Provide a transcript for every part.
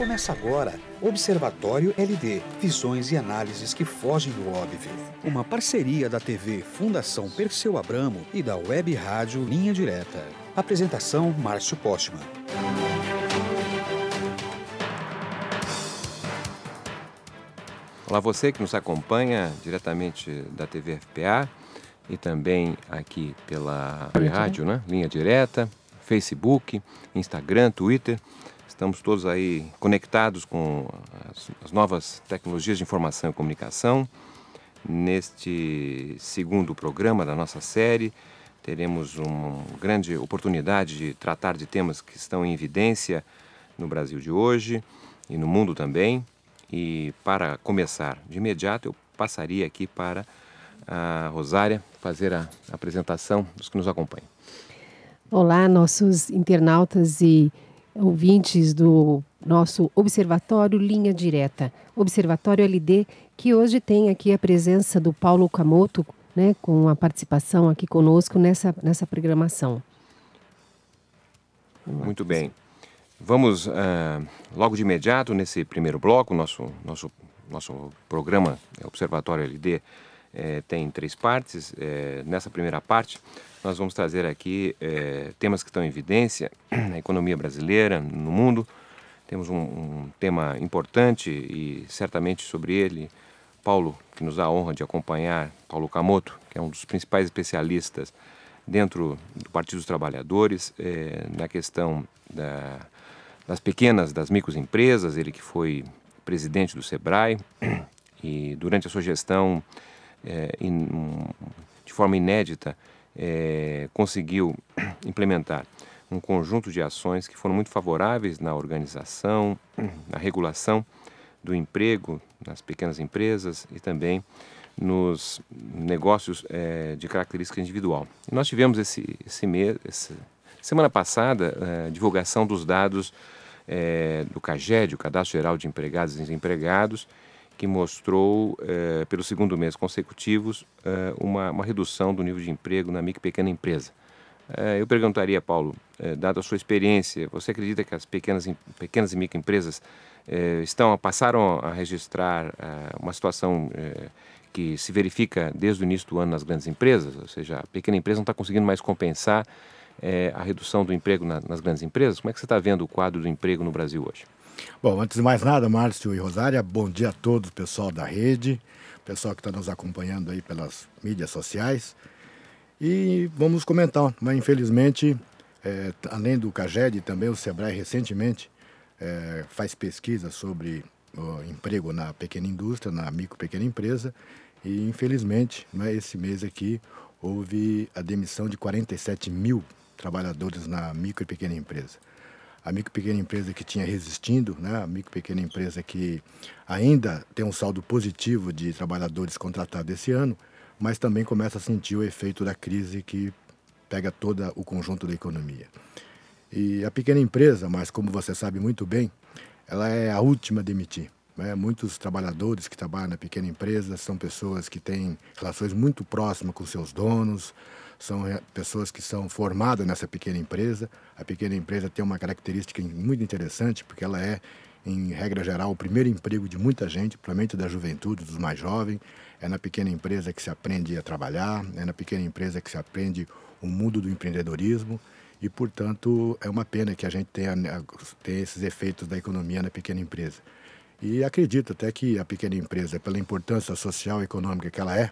Começa agora Observatório LD Visões e análises que fogem do óbvio. Uma parceria da TV Fundação Perseu Abramo e da Web Rádio Linha Direta. Apresentação Márcio Postman. Olá, você que nos acompanha diretamente da TV FPA e também aqui pela Rádio, né? Linha Direta, Facebook, Instagram, Twitter. Estamos todos aí conectados com as, as novas tecnologias de informação e comunicação. Neste segundo programa da nossa série, teremos uma grande oportunidade de tratar de temas que estão em evidência no Brasil de hoje e no mundo também. E para começar de imediato, eu passaria aqui para a Rosária fazer a apresentação dos que nos acompanham. Olá, nossos internautas e ouvintes do nosso Observatório Linha Direta, Observatório LD, que hoje tem aqui a presença do Paulo Camoto, né, com a participação aqui conosco nessa, nessa programação. Muito bem. Vamos uh, logo de imediato nesse primeiro bloco, nosso, nosso, nosso programa Observatório LD eh, tem três partes. Eh, nessa primeira parte, nós vamos trazer aqui é, temas que estão em evidência na economia brasileira, no mundo. Temos um, um, tema importante e certamente sobre ele, Paulo, que nos dá a honra de acompanhar, Paulo Camoto, que é um dos principais especialistas dentro do Partido dos Trabalhadores é, na questão da, das pequenas, das microempresas. Ele que foi presidente do SEBRAE e durante a sua gestão, é, in, de forma inédita, é, conseguiu implementar um conjunto de ações que foram muito favoráveis na organização, na regulação do emprego nas pequenas empresas e também nos negócios é, de característica individual. E nós tivemos esse, esse mês, semana passada, é, divulgação dos dados é, do CAGED, o Cadastro Geral de Empregados e Desempregados, que mostrou, eh, pelo segundo mês consecutivos, eh, uma, uma, redução do nível de emprego na micro e pequena empresa. Eh, eu perguntaria, Paulo, eh, dada a sua experiência, você acredita que as pequenas, pequenas e microempresas estão, passaram a registrar uma situação que se verifica desde o início do ano nas grandes empresas? Ou seja, a pequena empresa não está conseguindo mais compensar a redução do emprego na, nas grandes empresas? Como é que você está vendo o quadro do emprego no Brasil hoje? Bom, antes de mais nada, Márcio e Rosária, bom dia a todos, pessoal da rede, pessoal que está nos acompanhando aí pelas mídias sociais. E vamos comentar, mas né, infelizmente, é, além do CAGED, também o SEBRAE recentemente é, faz pesquisa sobre o emprego na pequena indústria, na micro pequena empresa, e infelizmente, né, esse mês aqui houve a demissão de 47 mil trabalhadores na micro e pequena empresa a micro pequena empresa que tinha resistindo, né? a micro pequena empresa que ainda tem um saldo positivo de trabalhadores contratados esse ano, mas também começa a sentir o efeito da crise que pega todo o conjunto da economia. E a pequena empresa, mas como você sabe muito bem, ela é a última a demitir. Né? Muitos trabalhadores que trabalham na pequena empresa são pessoas que têm relações muito próximas com seus donos, são pessoas que são formadas nessa pequena empresa. A pequena empresa tem uma característica muito interessante, porque ela é, em regra geral, o primeiro emprego de muita gente, principalmente da juventude, dos mais jovens. É na pequena empresa que se aprende a trabalhar, é na pequena empresa que se aprende o mundo do empreendedorismo. E, portanto, é uma pena que a gente tenha, né, tenha esses efeitos da economia na pequena empresa. E acredito até que a pequena empresa, pela importância social e econômica que ela é,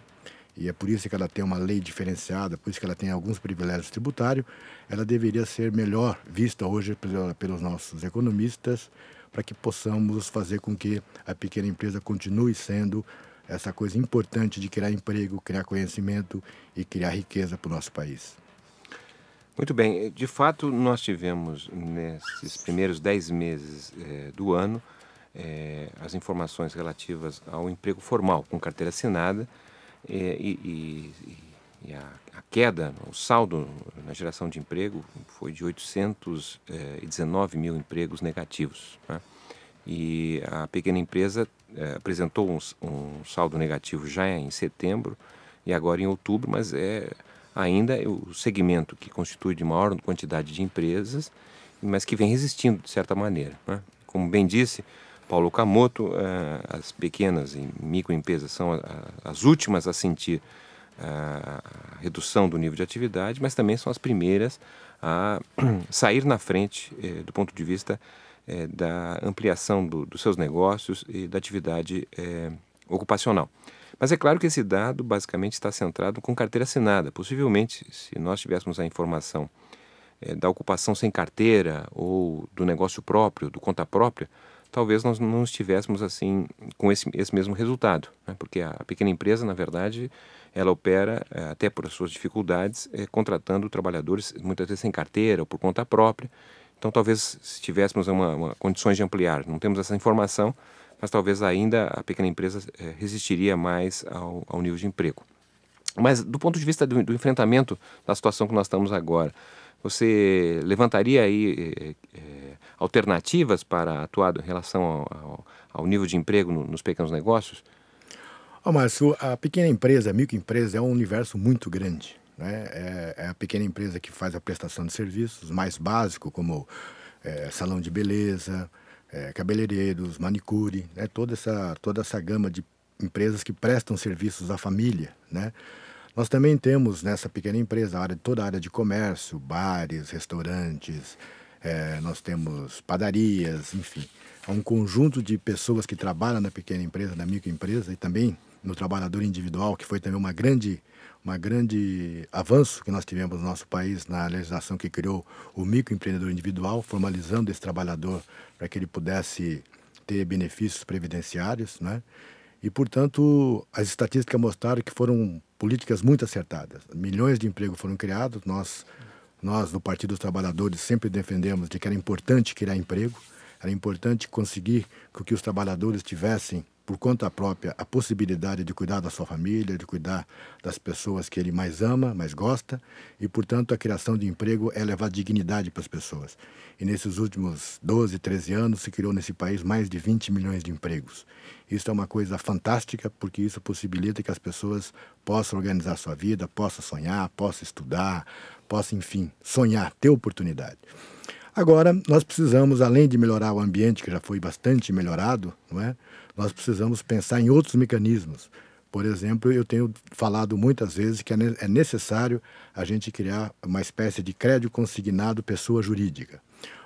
e é por isso que ela tem uma lei diferenciada, por isso que ela tem alguns privilégios tributários, ela deveria ser melhor vista hoje pelos nossos economistas para que possamos fazer com que a pequena empresa continue sendo essa coisa importante de criar emprego, criar conhecimento e criar riqueza para o nosso país. Muito bem. De fato, nós tivemos nesses primeiros dez meses eh, do ano eh, as informações relativas ao emprego formal com carteira assinada é, e, e a, a, queda, o saldo na geração de emprego foi de 819 é, mil empregos negativos. Né? E a pequena empresa é, apresentou um, um, saldo negativo já em setembro e agora em outubro, mas é ainda o segmento que constitui de maior quantidade de empresas, mas que vem resistindo de certa maneira. Né? Como bem disse, Paulo Camoto, eh, as pequenas e microempresas são as últimas a sentir eh, a redução do nível de atividade, mas também são as primeiras a sair na frente eh, do ponto de vista da ampliação do, dos seus negócios e da atividade ocupacional. Mas é claro que esse dado basicamente está centrado com carteira assinada. Possivelmente, se nós tivéssemos a informação da ocupação sem carteira ou do negócio próprio, do conta própria, talvez nós não estivéssemos assim com esse, esse mesmo resultado, né? porque a, pequena empresa, na verdade, ela opera eh, até por suas dificuldades eh, contratando trabalhadores muitas vezes sem carteira ou por conta própria. Então, talvez se tivéssemos uma, uma condições de ampliar, não temos essa informação, mas talvez ainda a pequena empresa eh, resistiria mais ao, ao nível de emprego. Mas do ponto de vista do, do enfrentamento da situação que nós estamos agora, você levantaria aí é, é, alternativas para atuar em relação ao, ao, ao nível de emprego no, nos pequenos negócios? Oh, Márcio, a pequena empresa, a microempresa, é um universo muito grande. Né? É, é a pequena empresa que faz a prestação de serviços mais básico, como é, salão de beleza, é, cabeleireiros, manicure, né? toda, essa, toda essa gama de empresas que prestam serviços à família. Né? Nós também temos nessa pequena empresa a área, toda a área de comércio, bares, restaurantes, é, nós temos padarias, enfim. Há é um conjunto de pessoas que trabalham na pequena empresa, na microempresa e também no trabalhador individual, que foi também uma grande uma grande avanço que nós tivemos no nosso país na legislação que criou o microempreendedor individual, formalizando esse trabalhador para que ele pudesse ter benefícios previdenciários, né? E, portanto, as estatísticas mostraram que foram políticas muito acertadas. Milhões de empregos foram criados, nós nós, do Partido dos Trabalhadores, sempre defendemos de que era importante criar emprego, era importante conseguir que os trabalhadores tivessem, por conta própria, a possibilidade de cuidar da sua família, de cuidar das pessoas que ele mais ama, mais gosta, e, portanto, a criação de emprego é levar dignidade para as pessoas. E nesses últimos 12, 13 anos se criou nesse país mais de 20 milhões de empregos. Isso é uma coisa fantástica, porque isso possibilita que as pessoas possam organizar sua vida, possam sonhar, possam estudar, possa, enfim, sonhar, ter oportunidade. Agora, nós precisamos, além de melhorar o ambiente, que já foi bastante melhorado, não é? nós precisamos pensar em outros mecanismos. Por exemplo, eu tenho falado muitas vezes que é, é necessário a gente criar uma espécie de crédito consignado pessoa jurídica.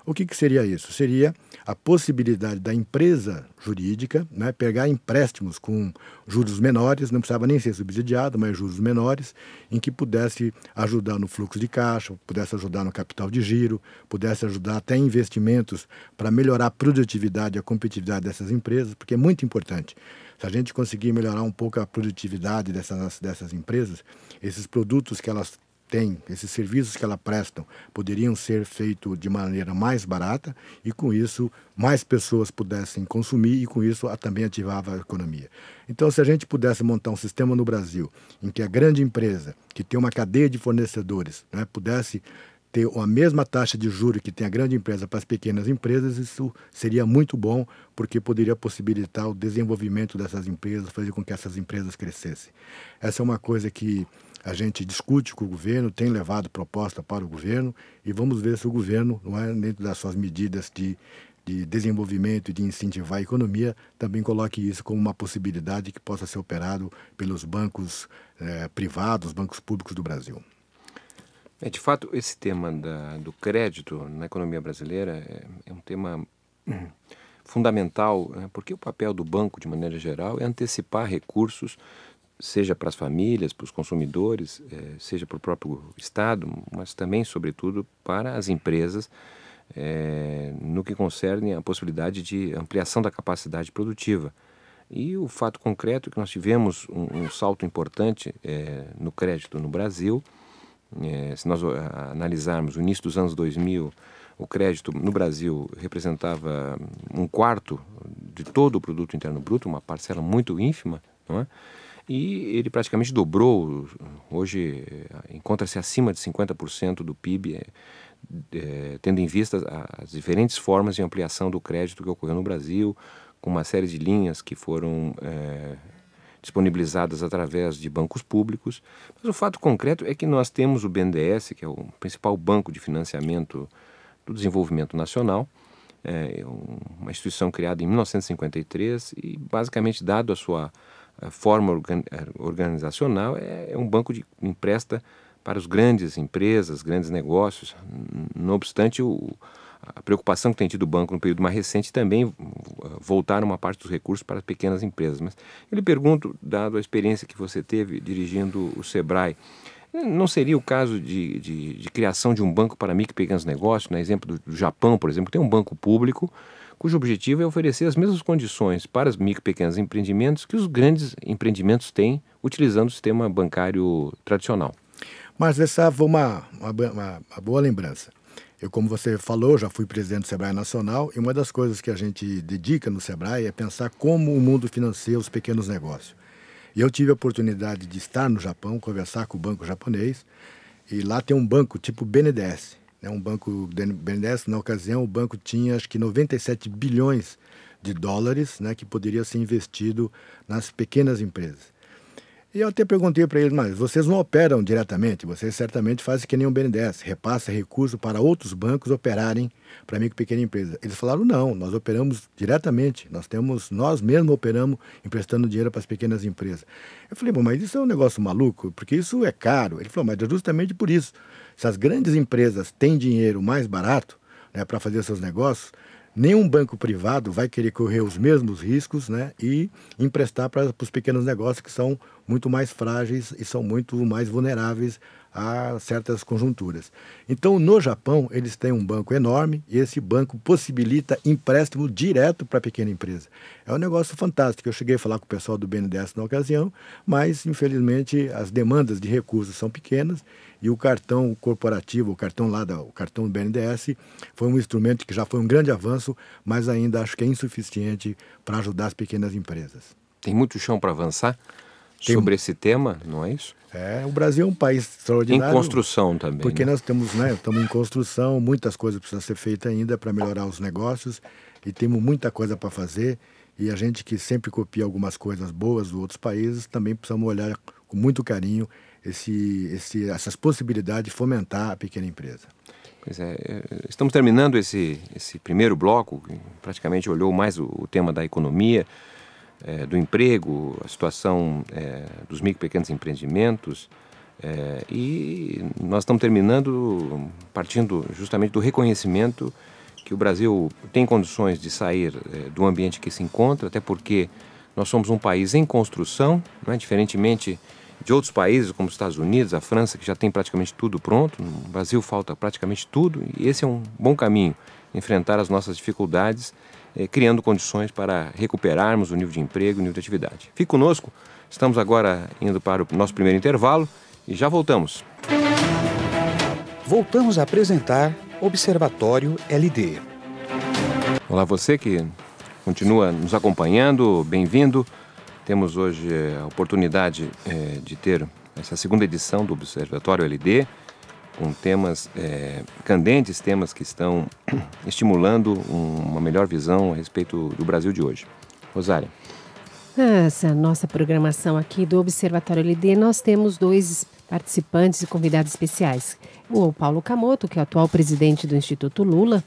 O que, que seria isso? Seria a possibilidade da empresa jurídica né, pegar empréstimos com juros menores, não precisava nem ser subsidiado, mas juros menores, em que pudesse ajudar no fluxo de caixa, pudesse ajudar no capital de giro, pudesse ajudar até em investimentos para melhorar a produtividade e a competitividade dessas empresas, porque é muito importante. Se a gente conseguir melhorar um pouco a produtividade dessas, dessas empresas, esses produtos que elas tem, esses serviços que ela prestam, poderiam ser feitos de maneira mais barata e, com isso, mais pessoas pudessem consumir e, com isso, a, também ativava a economia. Então, se a gente pudesse montar um sistema no Brasil em que a grande empresa, que tem uma cadeia de fornecedores, né, pudesse ter a mesma taxa de juros que tem a grande empresa para as pequenas empresas, isso seria muito bom, porque poderia possibilitar o desenvolvimento dessas empresas, fazer com que essas empresas crescessem. Essa é uma coisa que a gente discute com o governo, tem levado proposta para o governo e vamos ver se o governo, não é, dentro das suas medidas de, de desenvolvimento e de incentivar a economia, também coloque isso como uma possibilidade que possa ser operado pelos bancos eh, privados, bancos públicos do Brasil. É, de fato, esse tema da, do crédito na economia brasileira é, é um tema hum, fundamental, né, porque o papel do banco, de maneira geral, é antecipar recursos seja para as famílias, para os consumidores, eh, seja para o próprio Estado, mas também, sobretudo, para as empresas, eh, no que concerne a possibilidade de ampliação da capacidade produtiva. E o fato concreto é que nós tivemos um, um salto importante eh, no crédito no Brasil. se nós ah, analisarmos o início dos anos 2000, o crédito no Brasil representava um quarto de todo o produto interno bruto, uma parcela muito ínfima, não é? e ele praticamente dobrou. Hoje eh, encontra-se acima de 50% do PIB, é, é, tendo em vista as diferentes formas de ampliação do crédito que ocorreu no Brasil, com uma série de linhas que foram é, disponibilizadas através de bancos públicos. Mas o fato concreto é que nós temos o BNDES, que é o principal banco de financiamento do desenvolvimento nacional, eh, é uma instituição criada em 1953 e basicamente dado a sua forma organizacional é, é, um banco que empresta para as grandes empresas, grandes negócios. Não obstante, o, a preocupação que tem tido o banco no período mais recente também voltar uma parte dos recursos para as pequenas empresas. Mas eu lhe pergunto, dado a experiência que você teve dirigindo o SEBRAE, não seria o caso de, de, de criação de um banco para micro e pequenos negócios, no né? exemplo do, do Japão, por exemplo, que tem um banco público cujo objetivo é oferecer as mesmas condições para as micro e pequenos empreendimentos que os grandes empreendimentos têm utilizando o sistema bancário tradicional. Mas essa foi uma, uma, uma, uma boa lembrança. Eu, como você falou, já fui presidente do Sebrae Nacional e uma das coisas que a gente dedica no Sebrae é pensar como o mundo financia os pequenos negócios. E eu tive a oportunidade de estar no Japão, conversar com o banco japonês, e lá tem um banco tipo BNDES, né? Um banco BNDES, na ocasião, o banco tinha acho que 97 bilhões de dólares né, que poderia ser investido nas pequenas empresas. E eu até perguntei para eles, mas vocês não operam diretamente, vocês certamente fazem que nem o BNDES, repassa recurso para outros bancos operarem para micro e pequena empresa. Eles falaram, não, nós operamos diretamente, nós temos, nós mesmos operamos emprestando dinheiro para as pequenas empresas. Eu falei, bom, mas isso é um negócio maluco, porque isso é caro. Ele falou, mas é justamente por isso, se as grandes empresas têm dinheiro mais barato né, para fazer seus negócios, nenhum banco privado vai querer correr os mesmos riscos né, e emprestar para os pequenos negócios que são muito mais frágeis e são muito mais vulneráveis a certas conjunturas. Então, no Japão, eles têm um banco enorme e esse banco possibilita empréstimo direto para a pequena empresa. É um negócio fantástico. Eu cheguei a falar com o pessoal do BNDES na ocasião, mas, infelizmente, as demandas de recursos são pequenas e o cartão corporativo, o cartão lá, da, o cartão BNDES, foi um instrumento que já foi um grande avanço, mas ainda acho que é insuficiente para ajudar as pequenas empresas. Tem muito chão para avançar? Tem... sobre esse tema, não é isso? É, o Brasil é um país extraordinário. Em construção também. Porque né? nós temos, né, estamos em construção, muitas coisas precisam ser feitas ainda para melhorar os negócios e temos muita coisa para fazer. E a gente que sempre copia algumas coisas boas dos outros países, também precisamos olhar com muito carinho esse, esse, essas possibilidades de fomentar a pequena empresa. Pois é, é estamos terminando esse, esse primeiro bloco, que praticamente olhou mais o, o tema da economia é, do emprego, a situação é, dos micro e pequenos empreendimentos. É, e nós estamos terminando partindo justamente do reconhecimento que o Brasil tem condições de sair do ambiente que se encontra, até porque nós somos um país em construção, né, diferentemente de outros países como os Estados Unidos, a França, que já tem praticamente tudo pronto, no Brasil falta praticamente tudo, e esse é um bom caminho, enfrentar as nossas dificuldades eh, criando condições para recuperarmos o nível de emprego, o nível de atividade. Fique conosco, estamos agora indo para o nosso primeiro intervalo e já voltamos. Voltamos a apresentar Observatório LD. Olá, você que continua nos acompanhando, bem-vindo. Temos hoje é, a oportunidade eh, de ter essa segunda edição do Observatório LD com temas é, candentes, temas que estão estimulando uma melhor visão a respeito do Brasil de hoje. Rosária. Essa nossa programação aqui do Observatório LD, nós temos dois participantes e convidados especiais. O Paulo Camoto, que é o atual presidente do Instituto Lula,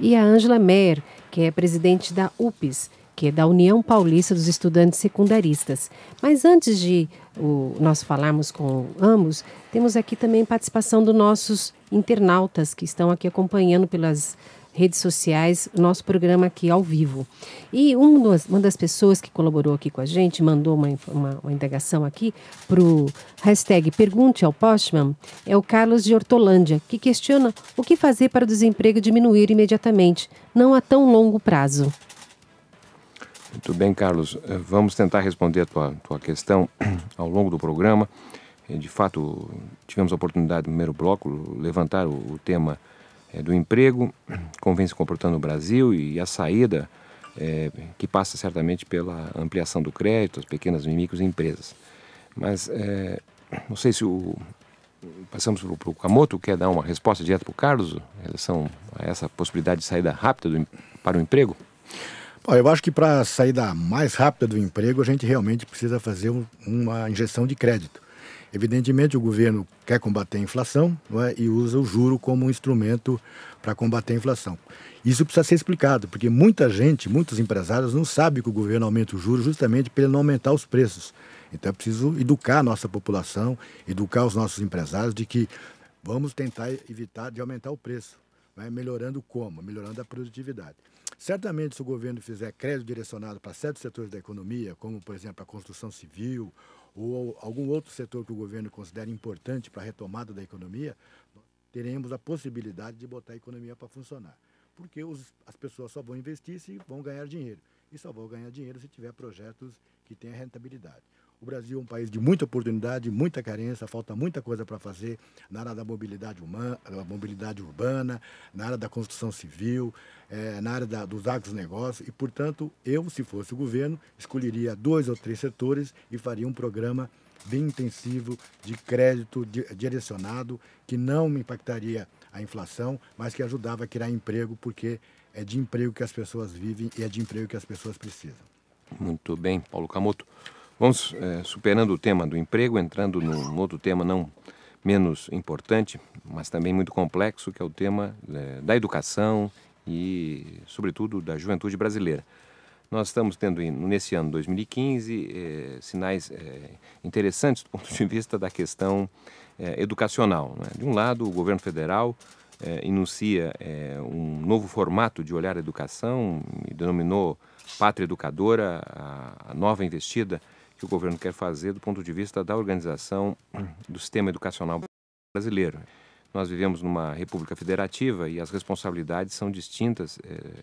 e a Ângela Meyer, que é presidente da UPS que é da União Paulista dos Estudantes Secundaristas. Mas antes de o, nós falarmos com ambos, temos aqui também participação dos nossos internautas que estão aqui acompanhando pelas redes sociais nosso programa aqui ao vivo. E um dos, uma das pessoas que colaborou aqui com a gente mandou uma, uma, uma indagação aqui para o hashtag Pergunte ao Postman, é o Carlos de Hortolândia, que questiona o que fazer para o desemprego diminuir imediatamente, não a tão longo prazo. Muito bem, Carlos. Eh, vamos tentar responder a tua, tua questão ao longo do programa. Eh, de fato, tivemos a oportunidade no primeiro bloco levantar o, o tema é, do emprego, como vem se comportando o Brasil e a saída é, que passa certamente pela ampliação do crédito, as pequenas e microempresas. Mas é, não sei se o, passamos para o Camoto, quer dar uma resposta direta para o Carlos em relação a essa possibilidade de saída rápida do, para o emprego? eu acho que para sair da mais rápida do emprego, a gente realmente precisa fazer um, uma injeção de crédito. Evidentemente, o governo quer combater a inflação é? e usa o juro como um instrumento para combater a inflação. Isso precisa ser explicado, porque muita gente, muitos empresários, não sabe que o governo aumenta o juro justamente para ele não aumentar os preços. Então é preciso educar a nossa população, educar os nossos empresários de que vamos tentar evitar de aumentar o preço. Né? Melhorando como? Melhorando a produtividade. Certamente, se o governo fizer crédito direcionado para certos setores da economia, como, por exemplo, a construção civil ou algum outro setor que o governo considere importante para a retomada da economia, teremos a possibilidade de botar a economia para funcionar. Porque os, as pessoas só vão investir se vão ganhar dinheiro. E só vão ganhar dinheiro se tiver projetos que tenham rentabilidade. O Brasil é um país de muita oportunidade, muita carência, falta muita coisa para fazer na área da mobilidade, humana, da mobilidade urbana, na área da construção civil, é, na área da, dos agronegócios. E, portanto, eu, se fosse o governo, escolheria dois ou três setores e faria um programa bem intensivo de crédito direcionado que não impactaria a inflação, mas que ajudava a criar emprego, porque é de emprego que as pessoas vivem e é de emprego que as pessoas precisam. Muito bem, Paulo Camoto. Vamos é, superando o tema do emprego, entrando num outro tema não menos importante, mas também muito complexo, que é o tema é, da educação e, sobretudo, da juventude brasileira. Nós estamos tendo, nesse ano 2015, é, sinais é, interessantes do ponto de vista da questão é, educacional. Né? De um lado, o governo federal é, enuncia um novo formato de olhar à educação e denominou Pátria Educadora a, a nova investida que o governo quer fazer do ponto de vista da organização do sistema educacional brasileiro. Nós vivemos numa república federativa e as responsabilidades são distintas é,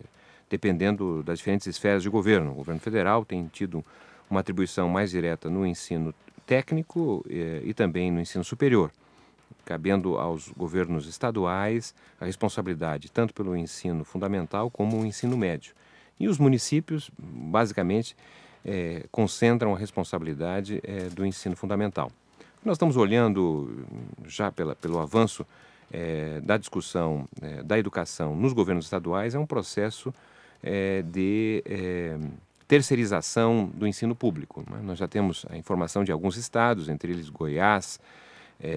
dependendo das diferentes esferas de governo. O governo federal tem tido uma atribuição mais direta no ensino técnico é, e também no ensino superior, cabendo aos governos estaduais a responsabilidade tanto pelo ensino fundamental como o ensino médio. E os municípios, basicamente, é, concentram a responsabilidade é, do ensino fundamental. Nós estamos olhando já pela, pelo avanço é, da discussão é, da educação nos governos estaduais, é um processo é, de é, terceirização do ensino público. Né? Nós já temos a informação de alguns estados, entre eles Goiás,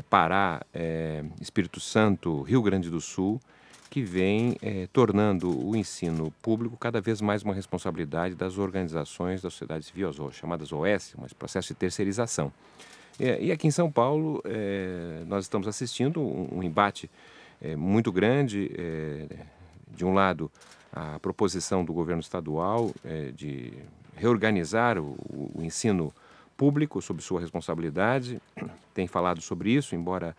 Pará, Espírito Santo, Rio Grande do Sul, que vem é, tornando o ensino público cada vez mais uma responsabilidade das organizações da sociedade civil, as chamadas OS, mas processo de terceirização. E, e aqui em São Paulo, é, nós estamos assistindo um, um embate é, muito grande, de um lado, a proposição do governo estadual de reorganizar o, o ensino público sob sua responsabilidade, tem falado sobre isso, embora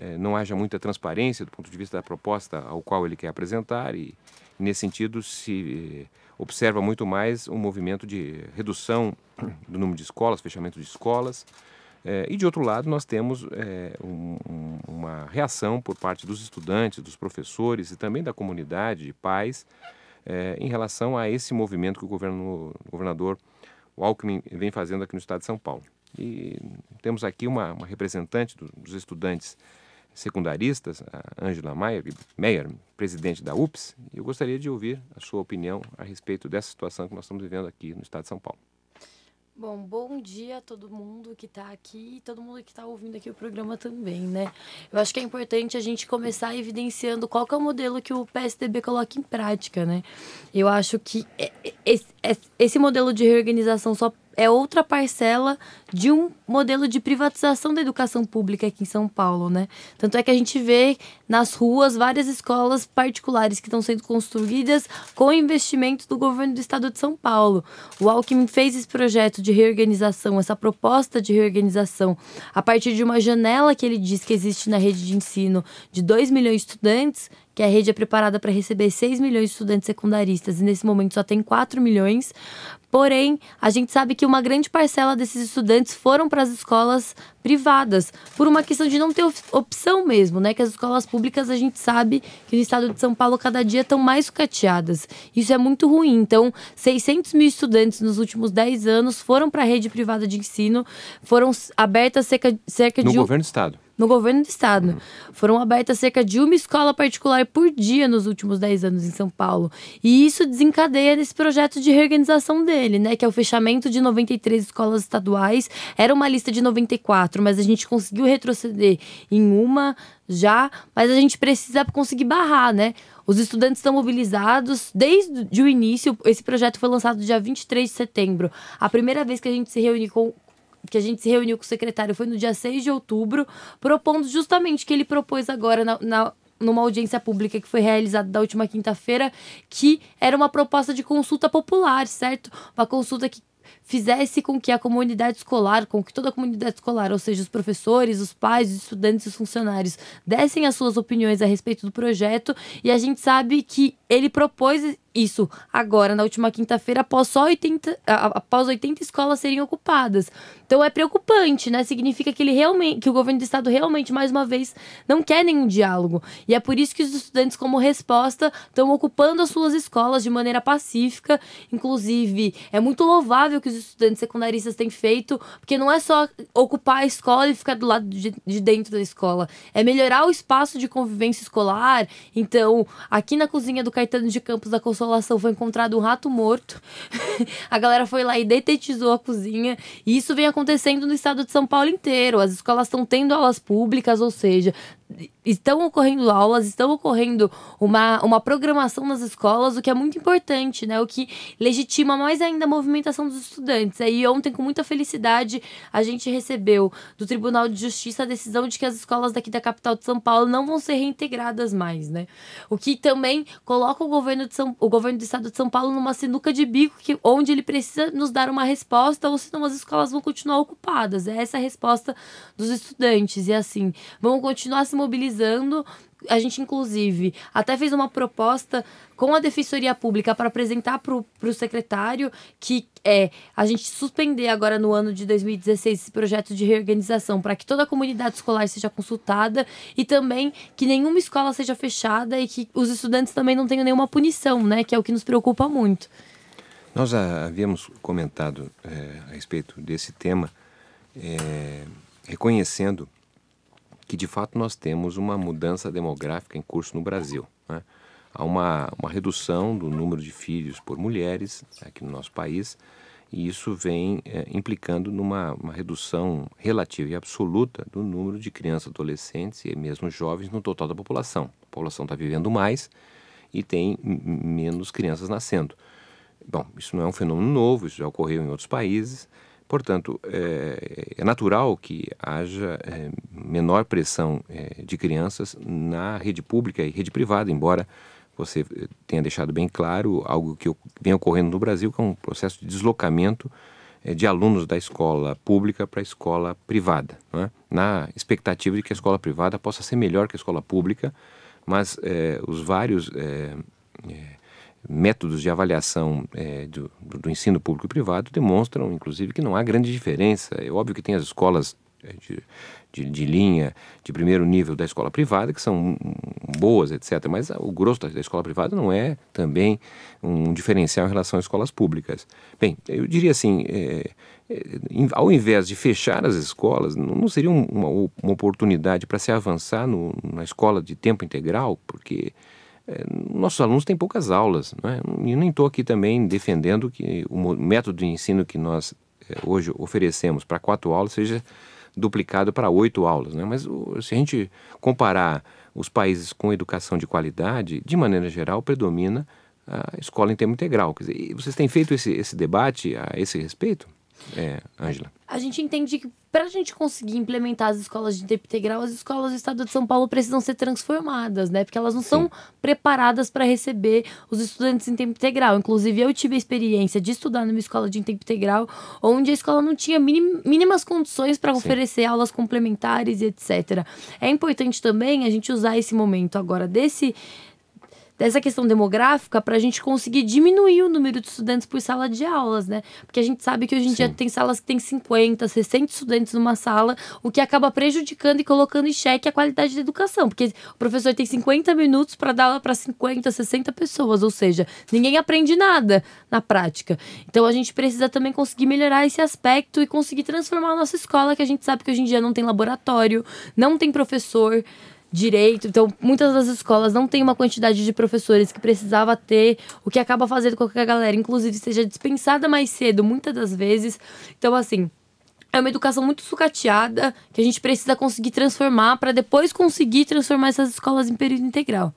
é, não haja muita transparência do ponto de vista da proposta ao qual ele quer apresentar e, nesse sentido, se eh, observa muito mais um movimento de redução do número de escolas, fechamento de escolas. Eh, e de outro lado, nós temos eh, uma reação por parte dos estudantes, dos professores e também da comunidade, de pais, em relação a esse movimento que o, governo, governador o Alckmin vem fazendo aqui no estado de São Paulo. E temos aqui uma, uma representante dos estudantes secundaristas, a Angela Mayer, Mayer, presidente da UPS, eu gostaria de ouvir a sua opinião a respeito dessa situação que nós estamos vivendo aqui no estado de São Paulo. Bom, bom dia a todo mundo que está aqui e todo mundo que está ouvindo aqui o programa também, né? Eu acho que é importante a gente começar evidenciando qual é o modelo que o PSDB coloca em prática, né? Eu acho que é, é, é, esse modelo de reorganização só é outra parcela de um modelo de privatização da educação pública aqui em São Paulo, né? Tanto é que a gente vê nas ruas várias escolas particulares que estão sendo construídas com investimento do governo do estado de São Paulo. O Alckmin fez esse projeto de reorganização, essa proposta de reorganização, a partir de uma janela que ele diz que existe na rede de ensino de 2 milhões de estudantes, que a rede é preparada para receber 6 milhões de estudantes secundaristas e nesse momento só tem 4 milhões, Porém, a gente sabe que uma grande parcela desses estudantes foram para as escolas privadas, por uma questão de não ter opção mesmo, né? Que as escolas públicas a gente sabe que no estado de São Paulo cada dia estão mais sucateadas. Isso é muito ruim. Então, 600 mil estudantes nos últimos 10 anos foram para a rede privada de ensino, foram abertas cerca, cerca no de. No governo do estado no governo do estado. Uhum. Foram abertas cerca de uma escola particular por dia nos últimos 10 anos em São Paulo. E isso desencadeia nesse projeto de reorganização dele, né? Que é o fechamento de 93 escolas estaduais. Era uma lista de 94, mas a gente conseguiu retroceder em uma já, mas a gente precisa conseguir barrar, né? Os estudantes estão mobilizados desde o início. Esse projeto foi lançado dia 23 de setembro. A primeira vez que a gente se reúne com, que a gente se reuniu com o secretário foi no dia 6 de outubro, propondo justamente que ele propôs agora na, na numa audiência pública que foi realizada da última quinta-feira, que era uma proposta de consulta popular, certo? Uma consulta que fizesse com que a comunidade escolar, com que toda a comunidade escolar, ou seja, os professores, os pais, os estudantes e os funcionários, dessem as suas opiniões a respeito do projeto. E a gente sabe que ele propôs isso agora, na última quinta-feira, após só 80, após 80 escolas serem ocupadas. Então é preocupante, né? Significa que ele realmente, que o governo do estado realmente, mais uma vez, não quer nenhum diálogo. E é por isso que os estudantes, como resposta, estão ocupando as suas escolas de maneira pacífica. Inclusive, é muito louvável que os estudantes secundaristas têm feito, porque não é só ocupar a escola e ficar do lado de, de dentro da escola. É melhorar o espaço de convivência escolar. Então, aqui na cozinha do Caetano de Campos da Constituição, consolação foi encontrado um rato morto. a galera foi lá e detetizou a cozinha. E isso vem acontecendo no estado de São Paulo inteiro. As escolas estão tendo aulas públicas, ou seja, estão ocorrendo aulas, estão ocorrendo uma, uma programação nas escolas, o que é muito importante, né? O que legitima mais ainda a movimentação dos estudantes. Aí ontem, com muita felicidade, a gente recebeu do Tribunal de Justiça a decisão de que as escolas daqui da capital de São Paulo não vão ser reintegradas mais, né? O que também coloca o governo, de São, o governo do estado de São Paulo numa sinuca de bico, que, onde ele precisa nos dar uma resposta, ou senão as escolas vão continuar ocupadas. É essa a resposta dos estudantes. E assim, vão continuar se mobilizando. A gente, inclusive, até fez uma proposta com a Defensoria Pública para apresentar para o secretário que é a gente suspender agora no ano de 2016 esse projeto de reorganização para que toda a comunidade escolar seja consultada e também que nenhuma escola seja fechada e que os estudantes também não tenham nenhuma punição, né? Que é o que nos preocupa muito. Nós já havíamos comentado é, a respeito desse tema, é, reconhecendo que de fato nós temos uma mudança demográfica em curso no Brasil. Né? Há uma, uma redução do número de filhos por mulheres aqui no nosso país, e isso vem é, implicando numa redução relativa e absoluta do número de crianças, adolescentes e mesmo jovens no total da população. A população está vivendo mais e tem menos crianças nascendo. Bom, isso não é um fenômeno novo, isso já ocorreu em outros países, Portanto, é, é, natural que haja é, menor pressão é, de crianças na rede pública e rede privada, embora você eh, tenha deixado bem claro algo que vem ocorrendo no Brasil, que é um processo de deslocamento de alunos da escola pública para a escola privada, na expectativa de que a escola privada possa ser melhor que a escola pública, mas é, os vários é, métodos de avaliação é, do, do, ensino público e privado demonstram, inclusive, que não há grande diferença. É óbvio que tem as escolas é, de, de, de linha, de primeiro nível da escola privada, que são boas, etc. Mas o grosso da, da escola privada não é também um diferencial em relação às escolas públicas. Bem, eu diria assim: é, é ao invés de fechar as escolas, não seria uma, uma oportunidade para se avançar no, na escola de tempo integral, porque é, nossos alunos têm poucas aulas, é? e nem estou aqui também defendendo que o método de ensino que nós é, hoje oferecemos para quatro aulas seja duplicado para oito aulas, né? mas se a gente comparar os países com educação de qualidade, de maneira geral, predomina a escola em tempo integral. Quer dizer, vocês têm feito esse, esse debate a esse respeito? É, Ângela. A gente entende que para a gente conseguir implementar as escolas de tempo integral, as escolas do estado de São Paulo precisam ser transformadas, né? Porque elas não Sim. são preparadas para receber os estudantes em tempo integral. Inclusive, eu tive a experiência de estudar numa escola de tempo integral, onde a escola não tinha mínimas condições para oferecer aulas complementares e etc. É importante também a gente usar esse momento agora desse dessa questão demográfica para a gente conseguir diminuir o número de estudantes por sala de aulas, né? Porque a gente sabe que hoje em Sim. dia tem salas que tem 50, 60 estudantes numa sala, o que acaba prejudicando e colocando em xeque a qualidade da educação, porque o professor tem 50 minutos para dar aula para 50, 60 pessoas, ou seja, ninguém aprende nada na prática. Então a gente precisa também conseguir melhorar esse aspecto e conseguir transformar a nossa escola, que a gente sabe que hoje em dia não tem laboratório, não tem professor, direito. Então, muitas das escolas não têm uma quantidade de professores que precisava ter, o que acaba fazendo com que a galera, inclusive, seja dispensada mais cedo, muitas das vezes. Então, assim. É uma educação muito sucateada que a gente precisa conseguir transformar para depois conseguir transformar essas escolas em período integral.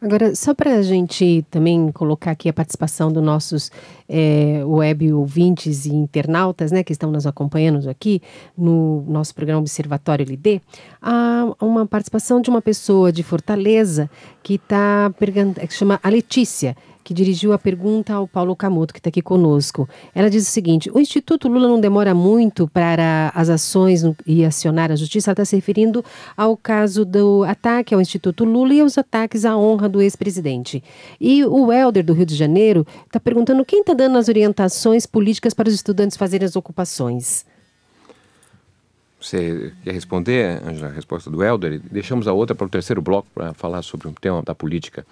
Agora, só para a gente também colocar aqui a participação dos nossos é, web ouvintes e internautas, né, que estão nos acompanhando aqui no nosso programa Observatório LD, há uma participação de uma pessoa de Fortaleza que tá perguntando, que chama a Letícia que dirigiu a pergunta ao Paulo Camuto, que está aqui conosco. Ela diz o seguinte: o Instituto Lula não demora muito para as ações e acionar a justiça. Ela está se referindo ao caso do ataque ao Instituto Lula e aos ataques à honra do ex-presidente. E o Helder, do Rio de Janeiro, está perguntando quem está dando as orientações políticas para os estudantes fazerem as ocupações. Você quer responder, Angela, a resposta do Helder? Deixamos a outra para o terceiro bloco para falar sobre um tema da política.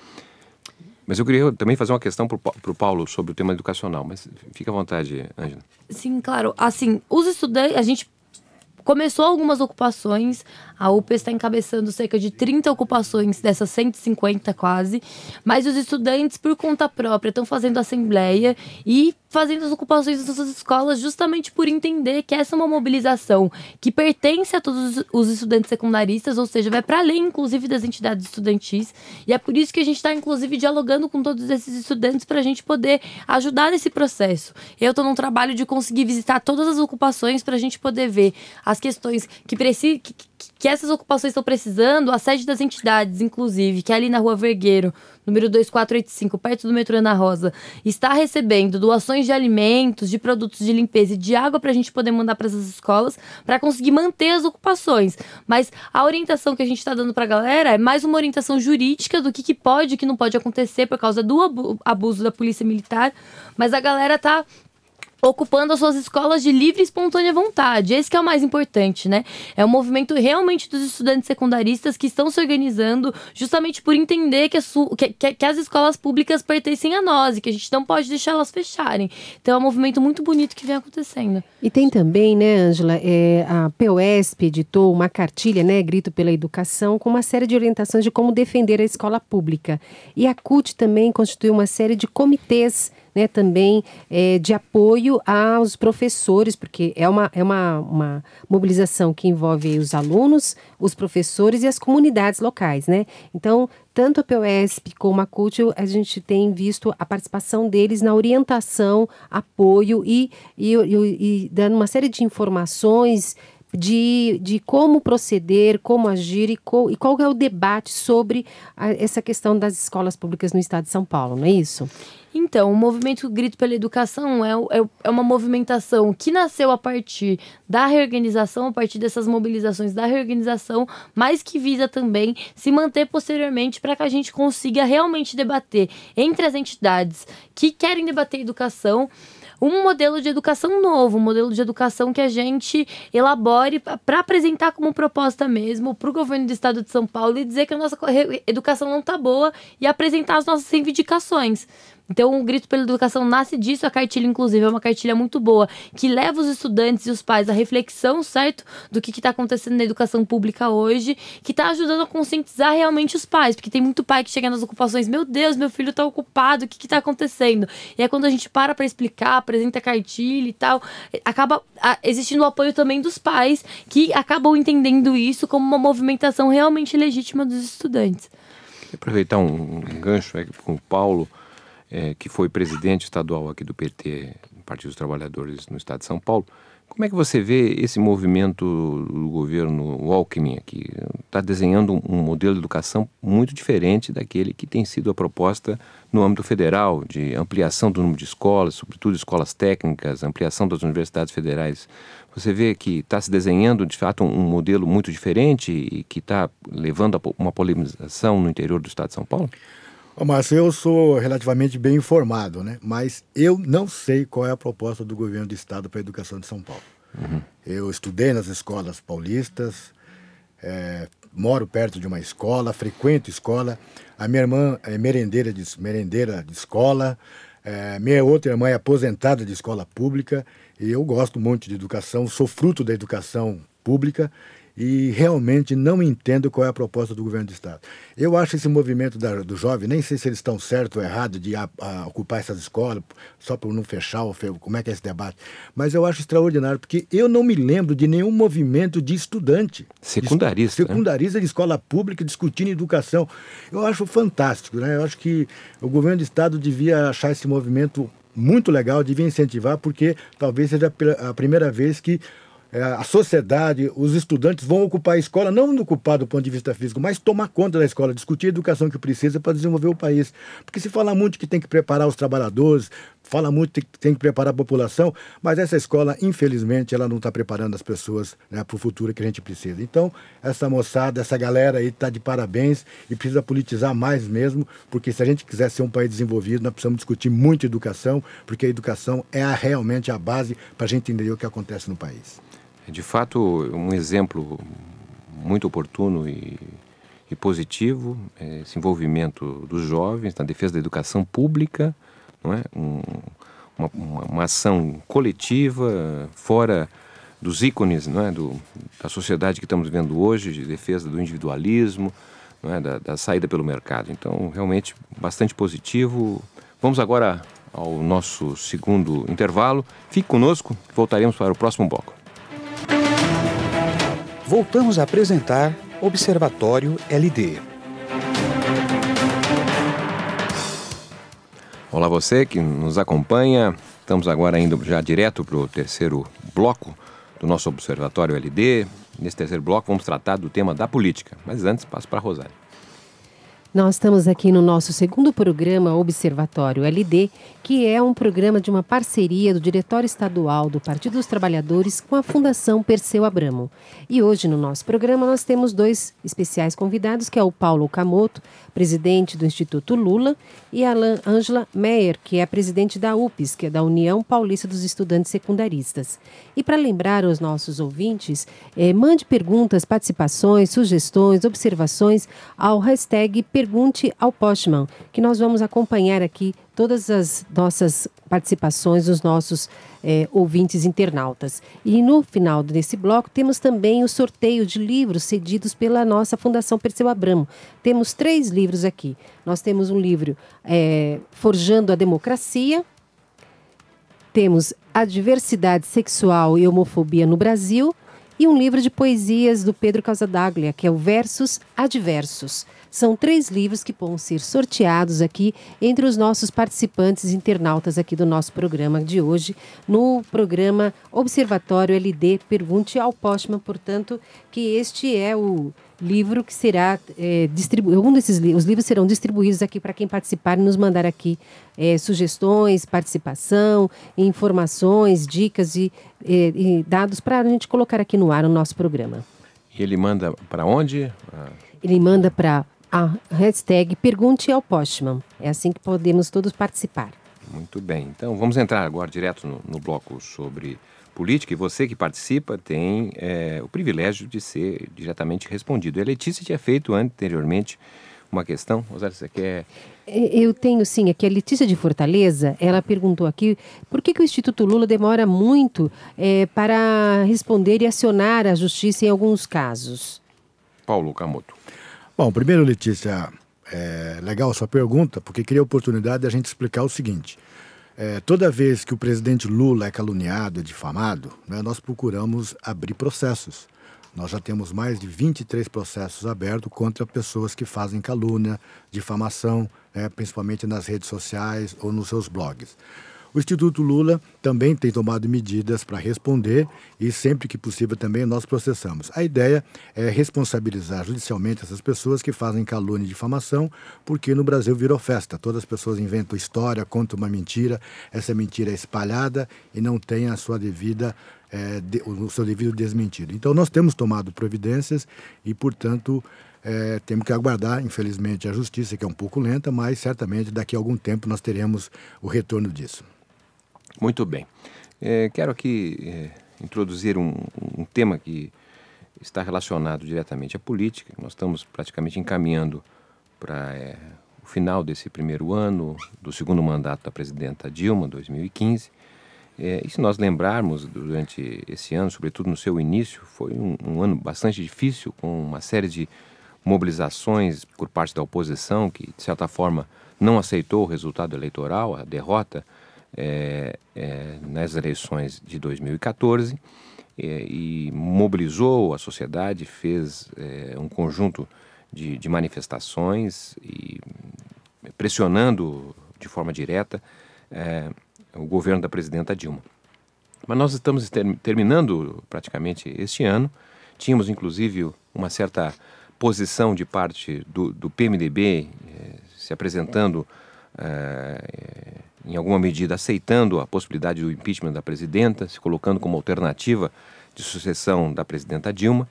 Mas eu queria também fazer uma questão para o Paulo sobre o tema educacional, mas fica à vontade, Ângela. Sim, claro. Assim, os estudantes, a gente começou algumas ocupações, a UP está encabeçando cerca de 30 ocupações, dessas 150 quase, mas os estudantes, por conta própria, estão fazendo assembleia e fazendo as ocupações das nossas escolas justamente por entender que essa é uma mobilização que pertence a todos os estudantes secundaristas, ou seja, vai para além, inclusive, das entidades estudantis. E é por isso que a gente está, inclusive, dialogando com todos esses estudantes para a gente poder ajudar nesse processo. Eu estou num trabalho de conseguir visitar todas as ocupações para a gente poder ver as questões que precisam. Que, que essas ocupações estão precisando, a sede das entidades, inclusive, que é ali na Rua Vergueiro, número 2485, perto do metrô Ana Rosa, está recebendo doações de alimentos, de produtos de limpeza e de água para a gente poder mandar para essas escolas, para conseguir manter as ocupações. Mas a orientação que a gente está dando para a galera é mais uma orientação jurídica do que, que pode e que não pode acontecer por causa do abuso da polícia militar, mas a galera tá ocupando as suas escolas de livre e espontânea vontade. Esse que é o mais importante, né? É um movimento realmente dos estudantes secundaristas que estão se organizando justamente por entender que, que, que as escolas públicas pertencem a nós e que a gente não pode deixar elas fecharem. Então é um movimento muito bonito que vem acontecendo. E tem também, né, Ângela, é, a POSP editou uma cartilha, né, Grito pela Educação, com uma série de orientações de como defender a escola pública. E a CUT também constituiu uma série de comitês né, também é, de apoio aos professores, porque é, uma, é uma, uma mobilização que envolve os alunos, os professores e as comunidades locais, né? Então, tanto a POSP como a CUT, a gente tem visto a participação deles na orientação, apoio e, e, e, e dando uma série de informações de, de como proceder, como agir e, co, e qual é o debate sobre a, essa questão das escolas públicas no estado de São Paulo, não é isso? Então, o movimento Grito pela Educação é, é, é, uma movimentação que nasceu a partir da reorganização, a partir dessas mobilizações da reorganização, mas que visa também se manter posteriormente para que a gente consiga realmente debater entre as entidades que querem debater educação um modelo de educação novo, um modelo de educação que a gente elabore para apresentar como proposta mesmo para o governo do estado de São Paulo e dizer que a nossa educação não está boa e apresentar as nossas reivindicações. Então, o Grito pela Educação nasce disso. A cartilha, inclusive, é uma cartilha muito boa, que leva os estudantes e os pais à reflexão, certo? Do que está acontecendo na educação pública hoje, que está ajudando a conscientizar realmente os pais, porque tem muito pai que chega nas ocupações: meu Deus, meu filho está ocupado, o que está acontecendo? E é quando a gente para para explicar, apresenta a cartilha e tal, acaba existindo o apoio também dos pais, que acabam entendendo isso como uma movimentação realmente legítima dos estudantes. Aproveitar um gancho né, com o Paulo é, que foi presidente estadual aqui do PT, Partido dos Trabalhadores no Estado de São Paulo. Como é que você vê esse movimento do governo Alckmin aqui? Está desenhando um modelo de educação muito diferente daquele que tem sido a proposta no âmbito federal, de ampliação do número de escolas, sobretudo escolas técnicas, ampliação das universidades federais. Você vê que está se desenhando, de fato, um modelo muito diferente e que está levando a uma polemização no interior do Estado de São Paulo? Márcio, eu sou relativamente bem informado, né? Mas eu não sei qual é a proposta do governo do estado para a educação de São Paulo. Uhum. Eu estudei nas escolas paulistas, é, moro perto de uma escola, frequento escola. A minha irmã é merendeira de, merendeira de escola, é, minha outra irmã é aposentada de escola pública e eu gosto muito de educação, sou fruto da educação pública e realmente não entendo qual é a proposta do governo do Estado. Eu acho esse movimento da, do jovem, nem sei se eles estão certo ou errado de a, a ocupar essas escolas, só para não fechar, como é que é esse debate, mas eu acho extraordinário, porque eu não me lembro de nenhum movimento de estudante. Secundarista. De, né? secundarista né? de escola pública discutindo educação. Eu acho fantástico, né? Eu acho que o governo do Estado devia achar esse movimento muito legal, devia incentivar, porque talvez seja a primeira vez que é, a sociedade, os estudantes vão ocupar a escola, não ocupar do ponto de vista físico, mas tomar conta da escola, discutir a educação que precisa para desenvolver o país. Porque se fala muito que tem que preparar os trabalhadores, fala muito que tem que preparar a população, mas essa escola, infelizmente, ela não está preparando as pessoas né, para o futuro que a gente precisa. Então, essa moçada, essa galera aí está de parabéns e precisa politizar mais mesmo, porque se a gente quiser ser um país desenvolvido, nós precisamos discutir muito educação, porque a educação é a, realmente a base para a gente entender o que acontece no país. De fato, um exemplo muito oportuno e, e positivo é esse envolvimento dos jovens na defesa da educação pública, não é? Um, uma, uma, uma, ação coletiva, fora dos ícones não é? Do, da sociedade que estamos vendo hoje, de defesa do individualismo, não é? da, da saída pelo mercado. Então, realmente, bastante positivo. Vamos agora ao nosso segundo intervalo. Fique conosco, voltaremos para o próximo bloco voltamos a apresentar Observatório LD. Olá você que nos acompanha. Estamos agora indo já direto para o terceiro bloco do nosso Observatório LD. Nesse terceiro bloco vamos tratar do tema da política. Mas antes passo para a Rosário. Nós estamos aqui no nosso segundo programa Observatório LD, que é um programa de uma parceria do Diretório Estadual do Partido dos Trabalhadores com a Fundação Perseu Abramo. E hoje no nosso programa nós temos dois especiais convidados, que é o Paulo Camoto, presidente do Instituto Lula, e a Ângela Meyer, que é presidente da UPS, que é da União Paulista dos Estudantes Secundaristas. E para lembrar os nossos ouvintes, eh, mande perguntas, participações, sugestões, observações ao hashtag perguntas Pergunte ao Postman, que nós vamos acompanhar aqui todas as nossas participações, os nossos é, ouvintes internautas. E no final desse bloco temos também o sorteio de livros cedidos pela nossa Fundação Perseu Abramo. Temos três livros aqui. Nós temos um livro é, Forjando a Democracia, temos Adversidade Sexual e Homofobia no Brasil e um livro de poesias do Pedro Casadaglia, que é o Versos Adversos. São três livros que vão ser sorteados aqui entre os nossos participantes internautas aqui do nosso programa de hoje, no programa Observatório LD Pergunte ao Postman, portanto, que este é o livro que será é, distribuído. É um desses li os livros serão distribuídos aqui para quem participar e nos mandar aqui é, sugestões, participação, informações, dicas e, é, e dados para a gente colocar aqui no ar o nosso programa. E ele manda para onde? Ele manda para a hashtag Pergunte ao Postman. É assim que podemos todos participar. Muito bem. Então vamos entrar agora direto no, no bloco sobre política e você que participa tem é, o privilégio de ser diretamente respondido. A Letícia tinha feito anteriormente uma questão. Rosário, você quer. Eu tenho sim, aqui é a Letícia de Fortaleza, ela perguntou aqui por que, que o Instituto Lula demora muito é, para responder e acionar a justiça em alguns casos. Paulo Camoto. Bom, primeiro, Letícia, é legal sua pergunta, porque cria a oportunidade de a gente explicar o seguinte. É, toda vez que o presidente Lula é caluniado, é difamado, né, nós procuramos abrir processos. Nós já temos mais de 23 processos abertos contra pessoas que fazem calúnia, difamação, né, principalmente nas redes sociais ou nos seus blogs. O Instituto Lula também tem tomado medidas para responder e sempre que possível também nós processamos. A ideia é responsabilizar judicialmente essas pessoas que fazem calúnia e difamação, porque no Brasil virou festa. Todas as pessoas inventam história, contam uma mentira, essa mentira é espalhada e não tem a sua devida é, de, o seu devido desmentido. Então, nós temos tomado providências e, portanto, é, temos que aguardar, infelizmente, a justiça, que é um pouco lenta, mas certamente daqui a algum tempo nós teremos o retorno disso. Muito bem. É, quero aqui é, introduzir um, um, tema que está relacionado diretamente à política. Nós estamos praticamente encaminhando para é, o final desse primeiro ano do segundo mandato da presidenta Dilma, 2015. É, e se nós lembrarmos, durante esse ano, sobretudo no seu início, foi um, um ano bastante difícil, com uma série de mobilizações por parte da oposição, que, de certa forma, não aceitou o resultado eleitoral, a derrota é, é, nas eleições de 2014 é, e mobilizou a sociedade, fez é, um conjunto de, de manifestações e pressionando de forma direta é, o governo da presidenta Dilma. Mas nós estamos ter, terminando praticamente este ano. Tínhamos, inclusive, uma certa posição de parte do, do PMDB se apresentando em alguma medida, aceitando a possibilidade do impeachment da presidenta, se colocando como alternativa de sucessão da presidenta Dilma.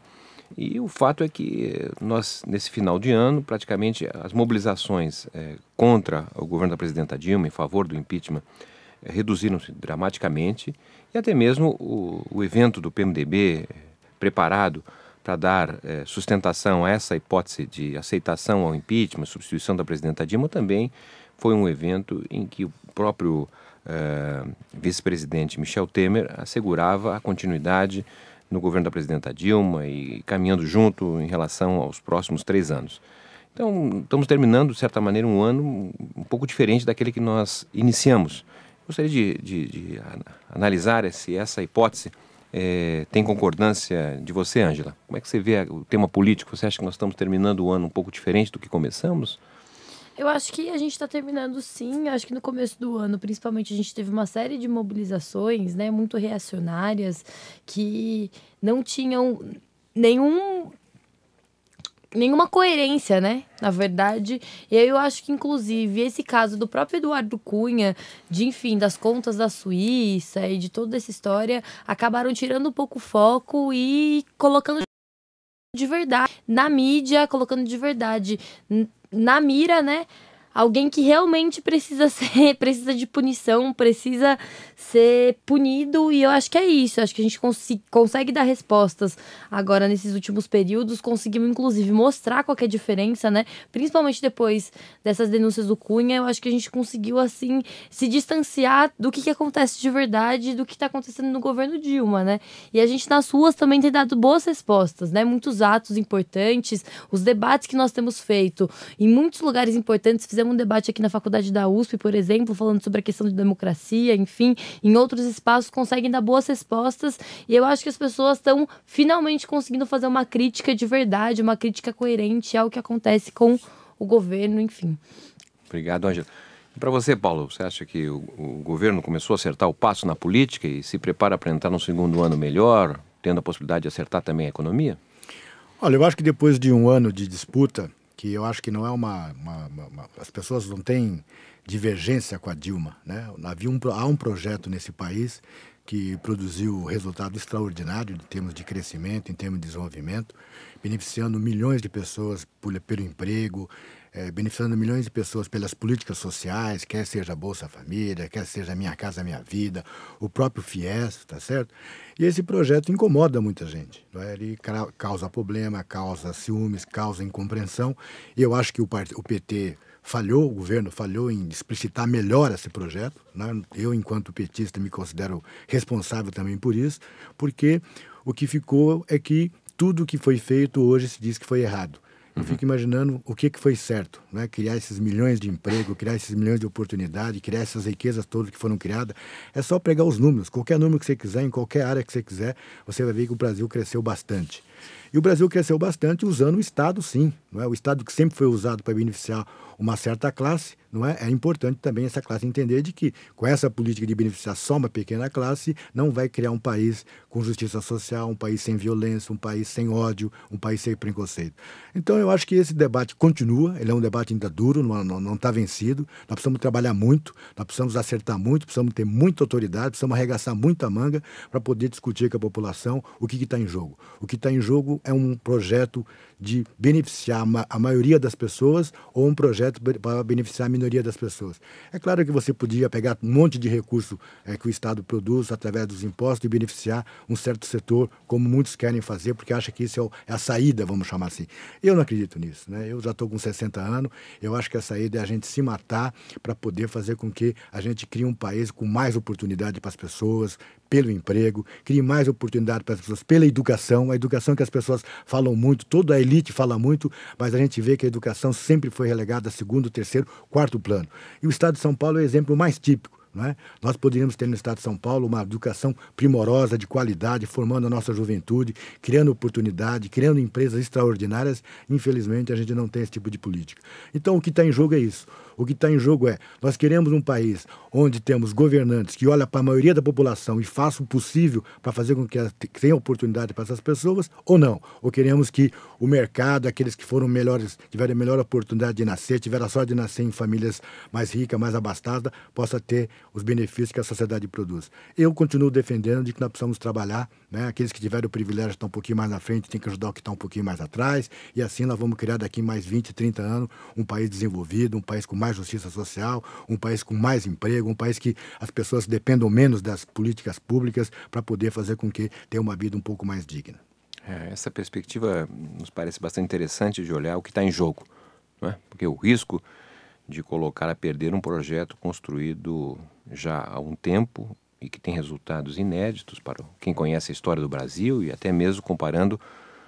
E o fato é que eh, nós, nesse final de ano, praticamente as mobilizações é, contra o governo da presidenta Dilma, em favor do impeachment, é, reduziram-se dramaticamente. E até mesmo o, o evento do PMDB preparado para dar é, sustentação a essa hipótese de aceitação ao impeachment, substituição da presidenta Dilma, também foi um evento em que próprio eh, vice-presidente Michel Temer assegurava a continuidade no governo da presidenta Dilma e caminhando junto em relação aos próximos três anos. Então, estamos terminando, de certa maneira, um ano um pouco diferente daquele que nós iniciamos. Gostaria de, de, de analisar se essa hipótese eh, tem concordância de você, Ângela. Como é que você vê o tema político? Você acha que nós estamos terminando o ano um pouco diferente do que começamos? Eu acho que a gente está terminando sim. Acho que no começo do ano, principalmente, a gente teve uma série de mobilizações, né, muito reacionárias, que não tinham nenhum nenhuma coerência, né? Na verdade. E aí eu acho que, inclusive, esse caso do próprio Eduardo Cunha, de enfim, das contas da Suíça e de toda essa história, acabaram tirando um pouco o foco e colocando de verdade na mídia, colocando de verdade na mira, né? alguém que realmente precisa ser, precisa de punição, precisa ser punido. E eu acho que é isso. Eu acho que a gente cons consegue dar respostas agora nesses últimos períodos. Conseguimos, inclusive, mostrar qual é a diferença, né? Principalmente depois dessas denúncias do Cunha, eu acho que a gente conseguiu, assim, se distanciar do que, que acontece de verdade do que está acontecendo no governo Dilma, né? E a gente nas ruas também tem dado boas respostas, né? Muitos atos importantes, os debates que nós temos feito em muitos lugares importantes, fizemos um debate aqui na faculdade da USP, por exemplo, falando sobre a questão de democracia, enfim, em outros espaços conseguem dar boas respostas. E eu acho que as pessoas estão finalmente conseguindo fazer uma crítica de verdade, uma crítica coerente ao que acontece com o governo, enfim. Obrigado, Angela. E para você, Paulo, você acha que o, o, governo começou a acertar o passo na política e se prepara para entrar no segundo ano melhor, tendo a possibilidade de acertar também a economia? Olha, eu acho que depois de um ano de disputa, que eu acho que não é uma, uma, uma, as pessoas não têm divergência com a Dilma, né? Havia um, há um projeto nesse país que produziu resultado extraordinário em termos de crescimento, em termos de desenvolvimento, beneficiando milhões de pessoas por, pelo emprego, é, beneficiando milhões de pessoas pelas políticas sociais, quer seja Bolsa Família, quer seja Minha Casa Minha Vida, o próprio FIES, tá certo? E esse projeto incomoda muita gente. Não é? Ele causa problema, causa ciúmes, causa incompreensão. E eu acho que o, o PT falhou, o governo falhou em explicitar melhor esse projeto. Né? Eu, enquanto petista, me considero responsável também por isso, porque o que ficou é que tudo que foi feito hoje se diz que foi errado. Eu fico imaginando o que, que foi certo, né? Criar esses milhões de emprego, criar esses milhões de oportunidade, criar essas riquezas todas que foram criadas. É só pegar os números, qualquer número que você quiser, em qualquer área que você quiser, você vai ver que o Brasil cresceu bastante. E o Brasil cresceu bastante usando o Estado, sim. Não é? O Estado que sempre foi usado para beneficiar uma certa classe, não é? é importante também essa classe entender de que com essa política de beneficiar só uma pequena classe, não vai criar um país com justiça social, um país sem violência, um país sem ódio, um país sem preconceito. Então eu acho que esse debate continua, ele é um debate ainda duro, não está vencido, nós precisamos trabalhar muito, nós precisamos acertar muito, precisamos ter muita autoridade, precisamos arregaçar muita manga para poder discutir com a população o que está em jogo. O que está em jogo jogo é um projeto de beneficiar a maioria das pessoas ou um projeto para beneficiar a minoria das pessoas. É claro que você podia pegar um monte de recurso é, que o Estado produz através dos impostos e beneficiar um certo setor, como muitos querem fazer, porque acham que isso é, o, é a saída, vamos chamar assim. Eu não acredito nisso. Né? Eu já estou com 60 anos, eu acho que a saída é a gente se matar para poder fazer com que a gente crie um país com mais oportunidade para as pessoas, pelo emprego, crie mais oportunidade para as pessoas pela educação, a educação que as pessoas falam muito, toda a elite fala muito, mas a gente vê que a educação sempre foi relegada a segundo, terceiro, quarto plano. E o Estado de São Paulo é o exemplo mais típico. É? Nós poderíamos ter no Estado de São Paulo uma educação primorosa, de qualidade, formando a nossa juventude, criando oportunidade, criando empresas extraordinárias. Infelizmente, a gente não tem esse tipo de política. Então, o que está em jogo é isso. O que está em jogo é: nós queremos um país onde temos governantes que olham para a maioria da população e façam o possível para fazer com que, tenha oportunidade para essas pessoas ou não? Ou queremos que o mercado, aqueles que foram melhores, tiveram a melhor oportunidade de nascer, tiveram a sorte de nascer em famílias mais ricas, mais abastadas, possa ter os benefícios que a sociedade produz? Eu continuo defendendo de que nós precisamos trabalhar né? Aqueles que tiveram o privilégio de estar um pouquinho mais na frente tem que ajudar o que está um pouquinho mais atrás. E assim nós vamos criar daqui mais 20, 30 anos um país desenvolvido, um país com mais justiça social, um país com mais emprego, um país que as pessoas dependam menos das políticas públicas para poder fazer com que tenha uma vida um pouco mais digna. É, essa perspectiva nos parece bastante interessante de olhar o que está em jogo, é? porque o risco de colocar a perder um projeto construído já há um tempo e que tem resultados inéditos para quem conhece a história do Brasil e até mesmo comparando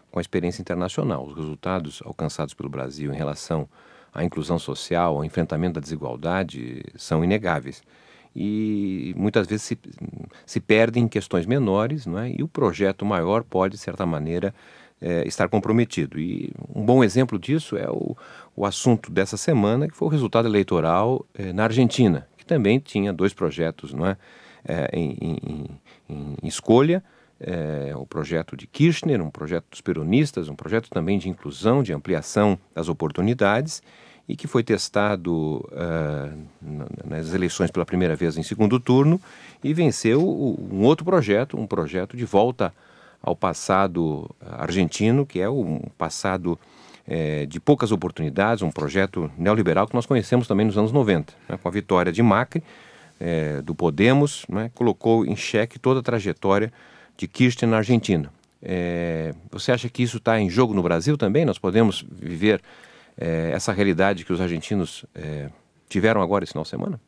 com a experiência internacional. Os resultados alcançados pelo Brasil em relação à inclusão social, ao enfrentamento da desigualdade, são inegáveis. E muitas vezes se, se perdem em questões menores, não é? e o projeto maior pode, de certa maneira, é, estar comprometido. E um bom exemplo disso é o, o assunto dessa semana, que foi o resultado eleitoral é, na Argentina, que também tinha dois projetos não é, é, em, em, em, escolha. É, o projeto de Kirchner, um projeto dos peronistas, um projeto também de inclusão, de ampliação das oportunidades, e que foi testado uh, nas eleições pela primeira vez em segundo turno e venceu um outro projeto, um projeto de volta ao passado argentino, que é um passado é, de poucas oportunidades, um projeto neoliberal que nós conhecemos também nos anos 90, né, com a vitória de Macri, é, do Podemos, né, colocou em xeque toda a trajetória de Kirchner na Argentina. É, você acha que isso está em jogo no Brasil também? Nós podemos viver é, essa realidade que os argentinos é, tiveram agora esse final de semana?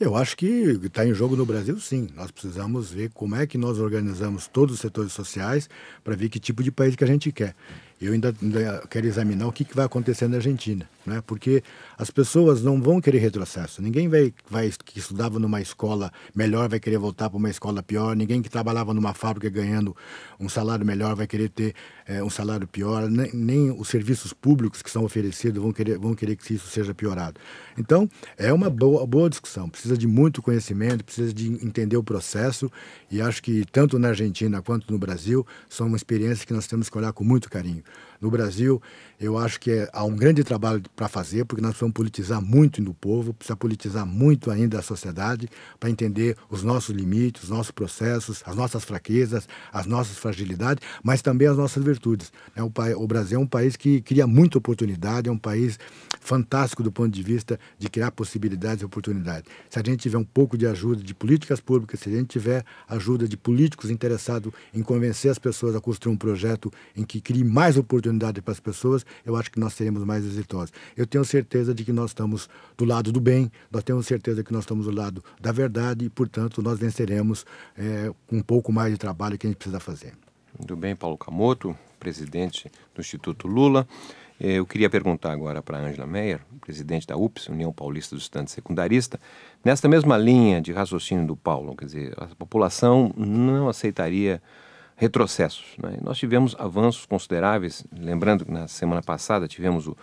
Eu acho que está em jogo no Brasil, sim. Nós precisamos ver como é que nós organizamos todos os setores sociais para ver que tipo de país que a gente quer. Eu ainda, ainda quero examinar o que, que vai acontecer na Argentina né? Porque as pessoas não vão querer retrocesso. Ninguém vai, vai que estudava numa escola melhor vai querer voltar para uma escola pior. Ninguém que trabalhava numa fábrica ganhando um salário melhor vai querer ter é, um salário pior. Nem, nem, os serviços públicos que são oferecidos vão querer, vão querer que isso seja piorado. Então é uma boa, boa discussão. Precisa de muito conhecimento, precisa de entender o processo e acho que tanto na Argentina quanto no Brasil são uma experiência que nós temos que olhar com muito carinho no Brasil. Eu acho que é, há um grande trabalho para fazer, porque nós precisamos politizar muito no povo, precisa politizar muito ainda a sociedade para entender os nossos limites, os nossos processos, as nossas fraquezas, as nossas fragilidades, mas também as nossas virtudes. É um, o Brasil é um país que cria muita oportunidade, é um país fantástico do ponto de vista de criar possibilidades e oportunidades. Se a gente tiver um pouco de ajuda de políticas públicas, se a gente tiver ajuda de políticos interessados em convencer as pessoas a construir um projeto em que crie mais oportunidades, oportunidade para as pessoas, eu acho que nós seremos mais exitosos. Eu tenho certeza de que nós estamos do lado do bem, nós temos certeza de que nós estamos do lado da verdade e, portanto, nós venceremos é, eh, com um pouco mais de trabalho que a gente precisa fazer. Muito bem, Paulo Camoto, presidente do Instituto Lula. Eh, eu queria perguntar agora para a Angela Meyer, presidente da UPS, União Paulista dos Estantes Secundarista, nesta mesma linha de raciocínio do Paulo, quer dizer, a população não aceitaria retrocessos. Né? Nós tivemos avanços consideráveis, lembrando que na semana passada tivemos o,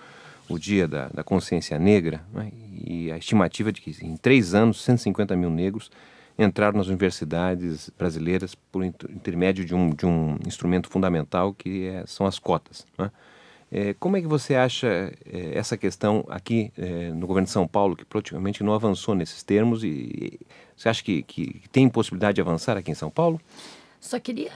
o Dia da, da Consciência Negra, né? e a estimativa é de que em três anos 150 mil negros entraram nas universidades brasileiras por intermédio de um, de um instrumento fundamental que é, são as cotas. Né? É, como é que você acha é, essa questão aqui é, no governo de São Paulo, que praticamente não avançou nesses termos, e, e você acha que, que, tem possibilidade de avançar aqui em São Paulo? Só queria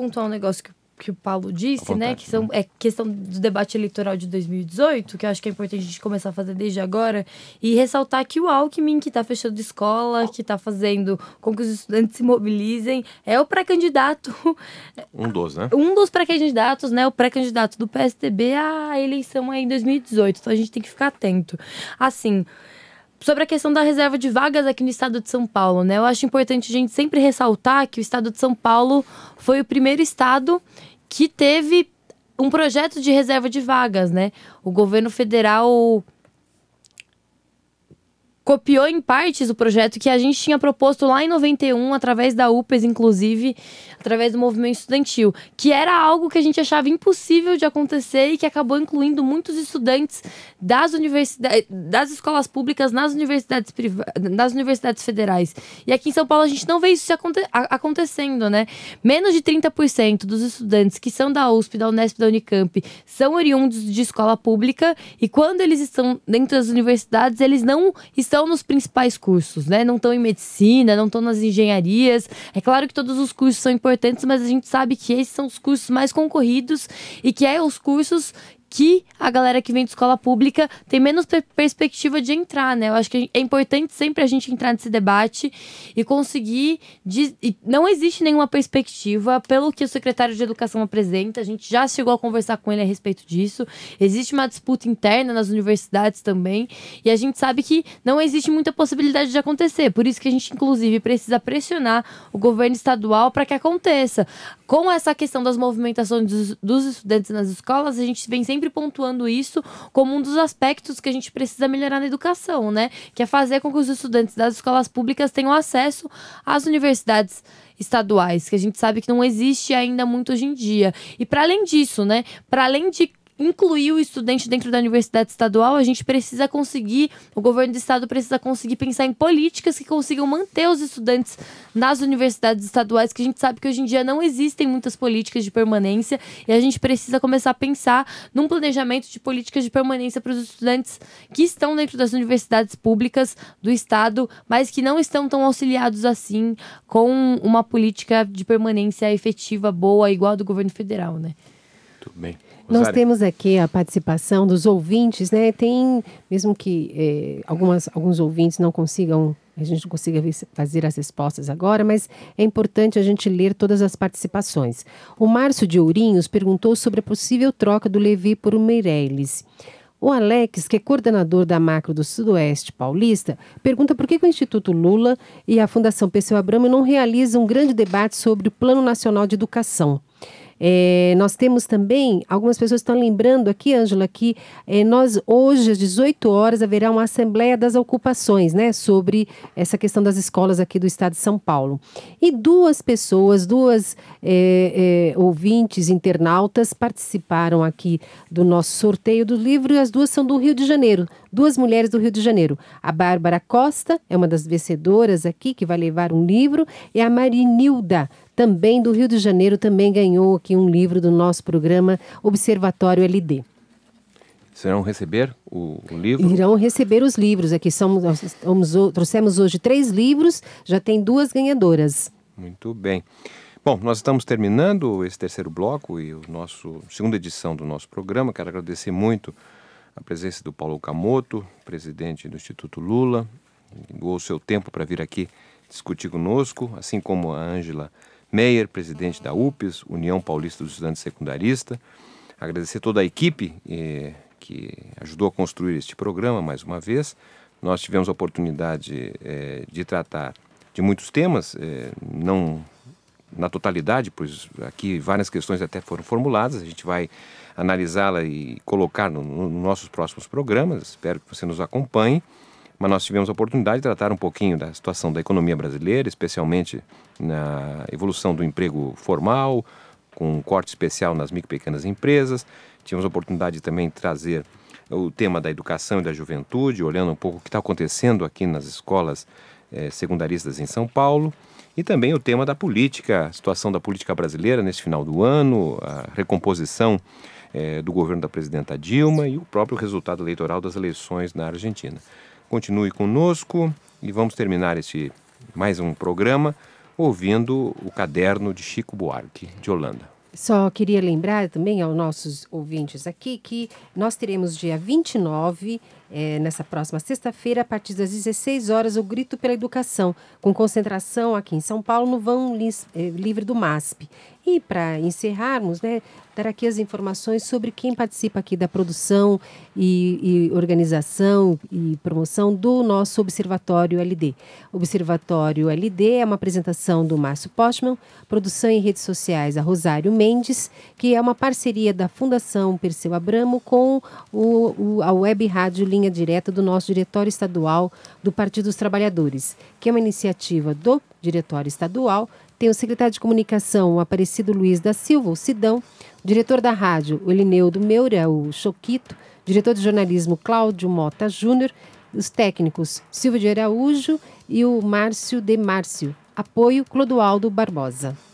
pontuar um negócio que, que o Paulo disse, né? Que são, né? é questão do debate eleitoral de 2018, que eu acho que é importante a gente começar a fazer desde agora, e ressaltar que o Alckmin, que está fechando escola, que está fazendo com que os estudantes se mobilizem, é o pré-candidato. Um dos, né? Um dos pré-candidatos, né? O pré-candidato do PSDB à eleição aí em 2018. Então a gente tem que ficar atento. Assim sobre a questão da reserva de vagas aqui no estado de São Paulo, né? Eu acho importante a gente sempre ressaltar que o estado de São Paulo foi o primeiro estado que teve um projeto de reserva de vagas, né? O governo federal copiou em partes o projeto que a gente tinha proposto lá em 91, através da UPES, inclusive, através do movimento estudantil, que era algo que a gente achava impossível de acontecer e que acabou incluindo muitos estudantes das universidades, das escolas públicas, nas universidades privadas, nas universidades federais. E aqui em São Paulo a gente não vê isso acontecendo, né? Menos de 30% dos estudantes que são da USP, da Unesp, da Unicamp são oriundos de escola pública e quando eles estão dentro das universidades, eles não estão estão nos principais cursos, né? Não estão em medicina, não estão nas engenharias. É claro que todos os cursos são importantes, mas a gente sabe que esses são os cursos mais concorridos e que é os cursos que a galera que vem de escola pública tem menos per perspectiva de entrar, né? Eu acho que é importante sempre a gente entrar nesse debate e conseguir. E não existe nenhuma perspectiva, pelo que o secretário de Educação apresenta, a gente já chegou a conversar com ele a respeito disso. Existe uma disputa interna nas universidades também, e a gente sabe que não existe muita possibilidade de acontecer. Por isso que a gente, inclusive, precisa pressionar o governo estadual para que aconteça. Com essa questão das movimentações dos, dos estudantes nas escolas, a gente vem sempre sempre pontuando isso como um dos aspectos que a gente precisa melhorar na educação, né? Que é fazer com que os estudantes das escolas públicas tenham acesso às universidades estaduais, que a gente sabe que não existe ainda muito hoje em dia. E para além disso, né, para além de incluir o estudante dentro da universidade estadual, a gente precisa conseguir, o governo do estado precisa conseguir pensar em políticas que consigam manter os estudantes nas universidades estaduais, que a gente sabe que hoje em dia não existem muitas políticas de permanência, e a gente precisa começar a pensar num planejamento de políticas de permanência para os estudantes que estão dentro das universidades públicas do estado, mas que não estão tão auxiliados assim com uma política de permanência efetiva, boa, igual a do governo federal, né? Tudo bem. Nós temos aqui a participação dos ouvintes, né? Tem, mesmo que eh, algumas, alguns ouvintes não consigam, a gente não consiga fazer as respostas agora, mas é importante a gente ler todas as participações. O Márcio de Ourinhos perguntou sobre a possível troca do Levi por o Meirelles. O Alex, que é coordenador da macro do Sudoeste Paulista, pergunta por que, o Instituto Lula e a Fundação Perseu Abramo não realizam um grande debate sobre o Plano Nacional de Educação. É, nós temos também, algumas pessoas estão lembrando aqui, Ângela, que é, nós hoje, às 18 horas, haverá uma Assembleia das Ocupações, né, sobre essa questão das escolas aqui do estado de São Paulo. E duas pessoas, duas é, é, ouvintes, internautas, participaram aqui do nosso sorteio do livro e as duas são do Rio de Janeiro, duas mulheres do Rio de Janeiro. A Bárbara Costa é uma das vencedoras aqui, que vai levar um livro, e a Marinilda também do Rio de Janeiro, também ganhou aqui um livro do nosso programa Observatório LD. Serão receber o, o, livro? Irão receber os livros. Aqui somos, somos, trouxemos hoje três livros, já tem duas ganhadoras. Muito bem. Bom, nós estamos terminando esse terceiro bloco e o nosso segunda edição do nosso programa. Quero agradecer muito a presença do Paulo Camoto, presidente do Instituto Lula, doou seu tempo para vir aqui discutir conosco, assim como a Ângela Meyer, presidente da UPES, União Paulista dos Estudantes Secundarista. Agradecer toda a equipe eh, que ajudou a construir este programa mais uma vez. Nós tivemos a oportunidade eh, de tratar de muitos temas, eh, não na totalidade, pois aqui várias questões até foram formuladas, a gente vai analisá-la e colocar nos nossos próximos programas. Espero que você nos acompanhe mas nós tivemos a oportunidade de tratar um pouquinho da situação da economia brasileira, especialmente na evolução do emprego formal, com um corte especial nas micro e pequenas empresas. Tivemos a oportunidade também de trazer o tema da educação e da juventude, olhando um pouco o que está acontecendo aqui nas escolas eh, secundaristas em São Paulo. E também o tema da política, a situação da política brasileira nesse final do ano, a recomposição eh, do governo da presidenta Dilma e o próprio resultado eleitoral das eleições na Argentina. Continue conosco e vamos terminar esse mais um programa ouvindo o caderno de Chico Buarque, de Holanda. Só queria lembrar também aos nossos ouvintes aqui que nós teremos dia 29, é, eh, nessa próxima sexta-feira, a partir das 16 horas, o Grito pela Educação, com concentração aqui em São Paulo, no Vão eh, Livre do MASP. E para encerrarmos, né, dar aqui as informações sobre quem participa aqui da produção e, e organização e promoção do nosso Observatório LD. Observatório LD é uma apresentação do Márcio Postman, produção em redes sociais a Rosário Mendes, que é uma parceria da Fundação Perseu Abramo com o, o, a web rádio Linha Direta do nosso Diretório Estadual do Partido dos Trabalhadores, que é uma iniciativa do Diretório Estadual tem o secretário de comunicação, o Aparecido Luiz da Silva, o Sidão, o diretor da rádio, o do Meura, o Choquito, o diretor de jornalismo, Cláudio Mota Júnior, os técnicos Silvio de Araújo e o Márcio de Márcio. Apoio Clodoaldo Barbosa.